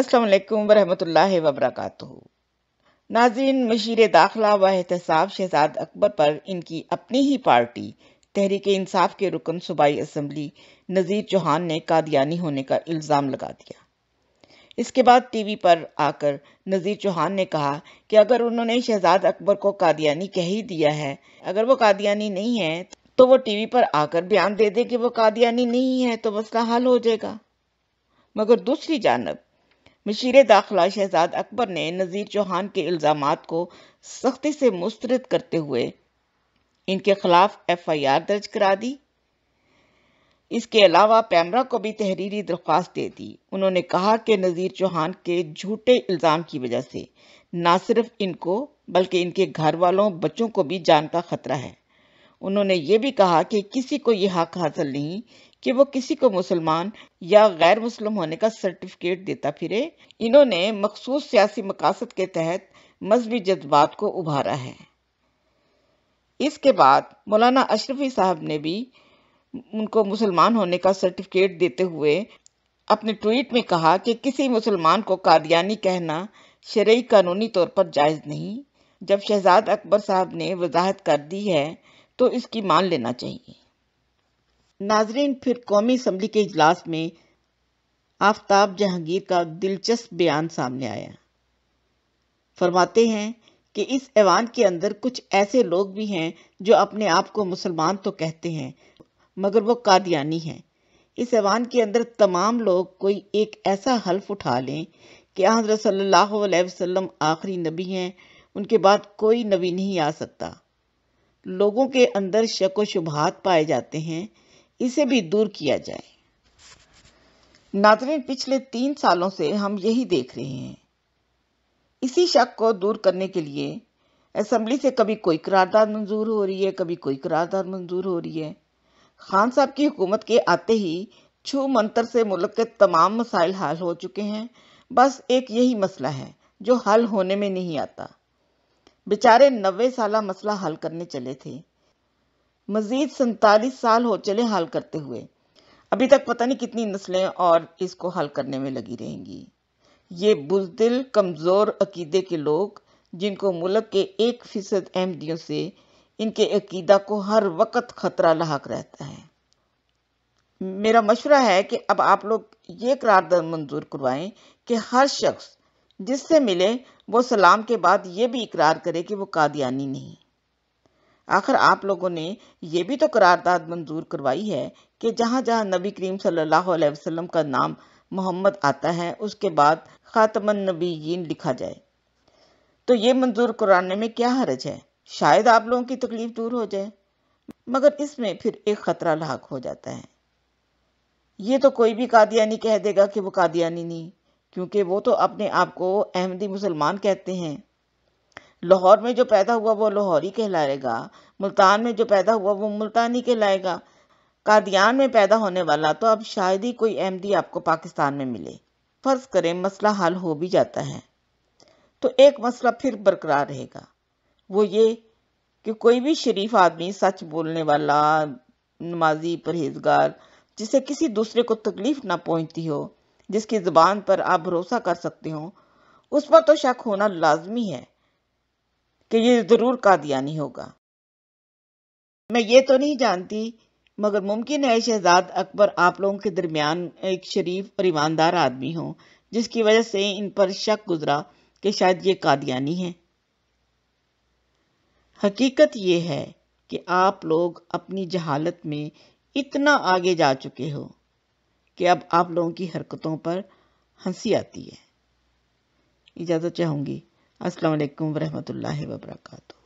असलकम वरहमल वबरक नाजिन मशीर दाखिला व एहतसाब शहजाद अकबर पर इनकी अपनी ही पार्टी तहरीक इंसाफ के रुकन सूबाई असम्बली नज़ीर चौहान ने कादियानी होने का इल्ज़ाम लगा दिया इसके बाद टीवी पर आकर नज़ीर चौहान ने कहा कि अगर उन्होंने शहजाद अकबर को कादियानी कह ही दिया है अगर वो कादियानी नहीं है तो वो टीवी पर आकर बयान दे दे कि वो कादियानी नहीं है तो मसला हल हो जाएगा मगर दूसरी जानब मशीर दाखिला शहजाद अकबर ने नज़ीर चौहान के इल्ज़ाम को सख्ती से मुस्तरद करते हुए इनके खिलाफ एफ आई आर दर्ज करा दी इसके अलावा पैमरा को भी तहरीरी दरख्वास्त दे दी उन्होंने कहा कि नज़ीर चौहान के झूठे इल्ज़ाम की वजह से ना सिर्फ इनको बल्कि इनके घर वालों बच्चों को भी जान का खतरा है उन्होंने ये भी कहा कि किसी को ये हक हासिल नहीं कि वो किसी को मुसलमान या गैर मुस्लिम होने का सर्टिफिकेट देता फिरे इन्होंने मखसूस सियासी मकासद के तहत मजहबी जज्बात को उभारा है इसके बाद मौलाना अशरफी साहब ने भी उनको मुसलमान होने का सर्टिफिकेट देते हुए अपने ट्वीट में कहा कि किसी मुसलमान को कादियानी कहना शरय कानूनी तौर पर जायज़ नहीं जब शहजाद अकबर साहब ने वजाहत कर दी है तो इसकी मान लेना चाहिए नाजरीन फिर कौमी असम्बली के इजलास में आफ्ताब जहांगीर का दिलचस्प बयान सामने आया फरमाते हैं कि इस ऐवान के अंदर कुछ ऐसे लोग भी हैं जो अपने आप को मुसलमान तो कहते हैं मगर वो कादियानी हैं इस ऐवान के अंदर तमाम लोग कोई एक ऐसा हल्फ उठा लें कि हजरत सल्लल्लाहु अलैहि वसल्लम आखिरी नबी हैं उनके बाद कोई नबी नहीं आ सकता लोगों के अंदर शक व शुभात पाए जाते हैं इसे भी दूर किया जाए नाजरीन पिछले तीन सालों से हम यही देख रहे हैं इसी शक को दूर करने के लिए असम्बली से कभी कोई करारदाद मंजूर हो रही है कभी कोई करारदाद मंजूर हो रही है खान साहब की हुकूमत के आते ही छू मंतर से मुल्क के तमाम मसाइल हल हो चुके हैं बस एक यही मसला है जो हल होने में नहीं आता बेचारे नब्बे साल मसला हल करने चले थे मजीद सैतालीस साल हो चले हल करते हुए अभी तक पता नहीं कितनी नस्लें और इसको हल करने में लगी रहेंगी ये बुजदिल कमज़ोर अकीदे के लोग जिनको मुल्क के एक फ़ीसद अहमदियों से इनके अकीदा को हर वक्त ख़तरा लाक रहता है मेरा मशवरा है कि अब आप लोग ये करारदार मंजूर करवाएं कि हर शख्स जिससे मिले वो सलाम के बाद ये भी इकरार करे कि वो कादियानी नहीं आखिर आप लोगों ने यह भी तो करारदाद मंजूर करवाई है कि जहाँ जहां नबी करीम सल्लल्लाहु अलैहि वसल्लम का नाम मोहम्मद आता है उसके बाद ख़ातमन नबीन लिखा जाए तो ये मंजूर कराने में क्या हर्ज है शायद आप लोगों की तकलीफ दूर हो जाए मगर इसमें फिर एक ख़तरा लाक हो जाता है ये तो कोई भी कादियानी कह देगा कि वो कादियानी नहीं क्योंकि वो तो अपने आप को अहमदी मुसलमान कहते हैं लाहौर में जो पैदा हुआ वो लाहौरी कहलाएगा मुल्तान में जो पैदा हुआ वो मुल्तानी कहलाएगा कादियान में पैदा होने वाला तो अब शायद ही कोई अहमदी आपको पाकिस्तान में मिले फ़र्ज़ करें मसला हल हो भी जाता है तो एक मसला फिर बरकरार रहेगा वो ये कि कोई भी शरीफ आदमी सच बोलने वाला नमाजी परहेजगार जिसे किसी दूसरे को तकलीफ़ ना पहुंचती हो जिसकी ज़बान पर आप भरोसा कर सकते हो उस पर तो शक होना लाजमी है कि ये ज़रूर कादियानी होगा मैं ये तो नहीं जानती मगर मुमकिन है शहजाद अकबर आप लोगों के दरमियान एक शरीफ और ईमानदार आदमी हो जिसकी वजह से इन पर शक गुजरा कि शायद ये कादियानी है हकीकत ये है कि आप लोग अपनी जहालत में इतना आगे जा चुके हो कि अब आप लोगों की हरकतों पर हंसी आती है इजाज़त चाहूँगी असलकम वालेकुम वरहमतुल्लाहि वबरकू